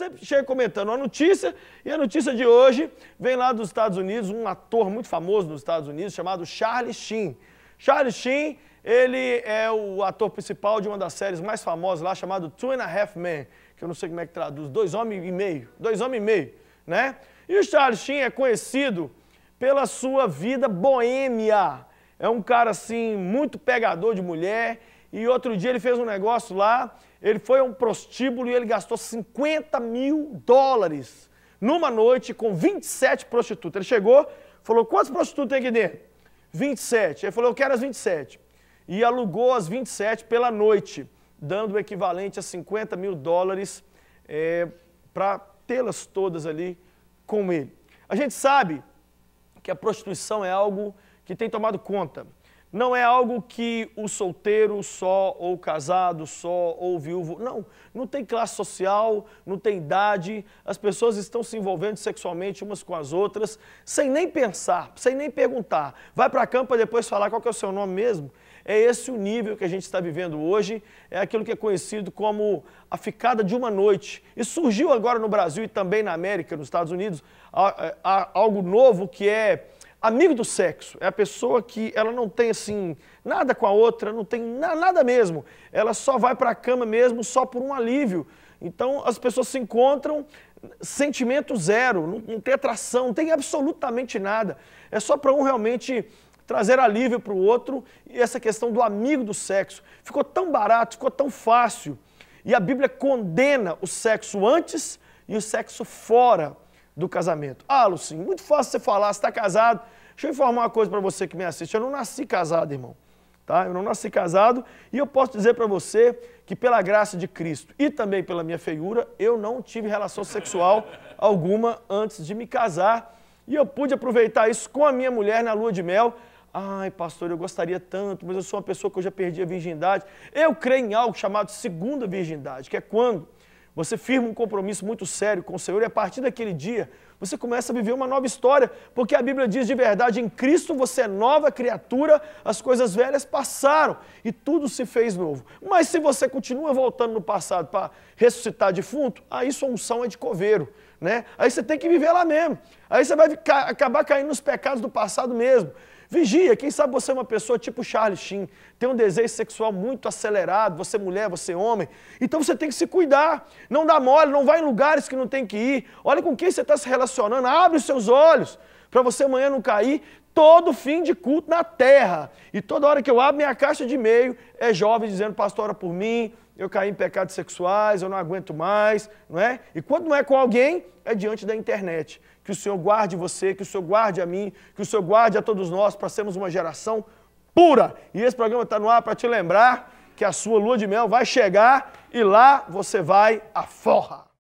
sempre chega comentando uma notícia, e a notícia de hoje vem lá dos Estados Unidos, um ator muito famoso nos Estados Unidos chamado Charlie Sheen. Charlie Sheen, ele é o ator principal de uma das séries mais famosas lá, chamado Two and a Half Men, que eu não sei como é que traduz, dois homens e meio, dois homens e meio, né? E o Charlie Sheen é conhecido pela sua vida boêmia. É um cara, assim, muito pegador de mulher, e outro dia ele fez um negócio lá, ele foi a um prostíbulo e ele gastou 50 mil dólares numa noite com 27 prostitutas. Ele chegou, falou: quantas prostitutas tem aqui dentro? 27. Ele falou: eu quero as 27. E alugou as 27 pela noite, dando o equivalente a 50 mil dólares é, para tê-las todas ali com ele. A gente sabe que a prostituição é algo que tem tomado conta. Não é algo que o solteiro só, ou o casado só, ou o viúvo. Não, não tem classe social, não tem idade. As pessoas estão se envolvendo sexualmente umas com as outras, sem nem pensar, sem nem perguntar. Vai para a campa depois falar qual que é o seu nome mesmo. É esse o nível que a gente está vivendo hoje, é aquilo que é conhecido como a ficada de uma noite. E surgiu agora no Brasil e também na América, nos Estados Unidos, algo novo que é Amigo do sexo é a pessoa que ela não tem assim nada com a outra, não tem na, nada mesmo. Ela só vai para a cama mesmo só por um alívio. Então as pessoas se encontram sentimento zero, não, não tem atração, não tem absolutamente nada. É só para um realmente trazer alívio para o outro e essa questão do amigo do sexo. Ficou tão barato, ficou tão fácil. E a Bíblia condena o sexo antes e o sexo fora do casamento. Ah, Lucinho, muito fácil você falar, você está casado. Deixa eu informar uma coisa para você que me assiste. Eu não nasci casado, irmão. Tá? Eu não nasci casado e eu posso dizer para você que pela graça de Cristo e também pela minha feiura, eu não tive relação sexual alguma antes de me casar. E eu pude aproveitar isso com a minha mulher na lua de mel. Ai, pastor, eu gostaria tanto, mas eu sou uma pessoa que eu já perdi a virgindade. Eu creio em algo chamado segunda virgindade, que é quando você firma um compromisso muito sério com o Senhor e a partir daquele dia você começa a viver uma nova história, porque a Bíblia diz de verdade: em Cristo você é nova criatura, as coisas velhas passaram e tudo se fez novo. Mas se você continua voltando no passado para ressuscitar defunto, aí sua unção é de coveiro, né? Aí você tem que viver lá mesmo. Aí você vai ficar, acabar caindo nos pecados do passado mesmo. Vigia, quem sabe você é uma pessoa tipo Charles Sheen, tem um desejo sexual muito acelerado, você é mulher, você é homem. Então você tem que se cuidar, não dá mole, não vai em lugares que não tem que ir. Olha com quem você está se relacionando, abre os seus olhos para você amanhã não cair todo fim de culto na terra. E toda hora que eu abro minha caixa de e-mail, é jovem dizendo, pastor, ora por mim, eu caí em pecados sexuais, eu não aguento mais, não é? E quando não é com alguém, é diante da internet. Que o Senhor guarde você, que o Senhor guarde a mim, que o Senhor guarde a todos nós para sermos uma geração pura. E esse programa está no ar para te lembrar que a sua lua de mel vai chegar e lá você vai à forra.